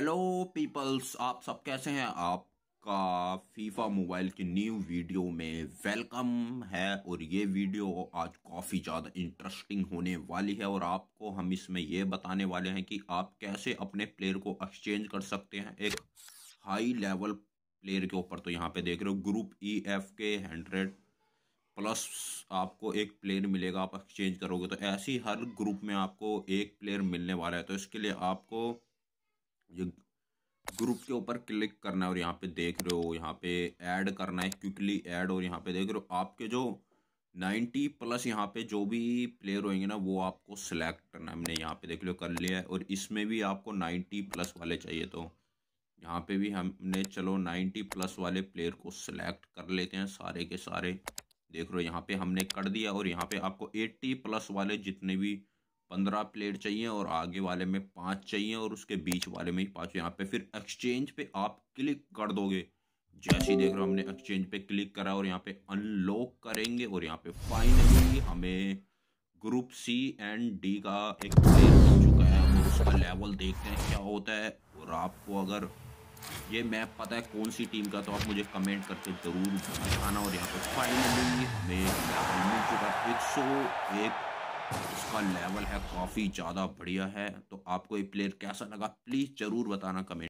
hello peoples आप सब कैसे हैं आपका फीफा मोबाइल की न्यू वीडियो में वेलकम है और ये वीडियो आज काफ़ी ज़्यादा इंटरेस्टिंग होने वाली है और आपको हम इसमें ये बताने वाले हैं कि आप कैसे अपने प्लेयर को एक्सचेंज कर सकते हैं एक हाई लेवल प्लेयर के ऊपर तो यहाँ पे देख रहे हो ग्रुप ई एफ के हंड्रेड प्लस आपको एक प्लेयर मिलेगा आप एक्सचेंज करोगे तो ऐसी हर ग्रुप में आपको एक प्लेयर मिलने वाला है तो इसके लिए आपको ये ग्रुप के ऊपर क्लिक करना है और यहाँ पे देख रहे हो यहाँ पे ऐड करना है क्विकली ऐड और यहाँ पे देख रहे हो आपके जो नाइन्टी प्लस यहाँ पे जो भी प्लेयर होंगे ना वो आपको सिलेक्ट करना है हमने यहाँ पे देख लो कर लिया है और इसमें भी आपको नाइन्टी प्लस वाले चाहिए तो यहाँ पे भी हमने चलो नाइन्टी प्लस वाले प्लेयर को सिलेक्ट कर लेते हैं सारे के सारे देख रहे हो यहाँ पे हमने कर दिया और यहाँ पे आपको एट्टी प्लस वाले जितने भी पंद्रह प्लेट चाहिए और आगे वाले में पाँच चाहिए और उसके बीच वाले में ही पाँच यहाँ पे फिर एक्सचेंज पे आप क्लिक कर दोगे जैसे ही देख रहे हो हमने एक्सचेंज पे क्लिक करा और यहाँ पे अनलॉक करेंगे और यहाँ पे फाइनली हमें ग्रुप सी एंड डी का एक प्लेयर मिल चुका है और उसका लेवल देखते हैं क्या होता है और आपको अगर ये मैप पता है कौन सी टीम का तो आप मुझे कमेंट करके ज़रूर बताना और यहाँ पे फाइनली हमें मिल चुका है एक उसका लेवल है काफ़ी ज़्यादा बढ़िया है तो आपको ये प्लेयर कैसा लगा प्लीज़ ज़रूर बताना कमेंट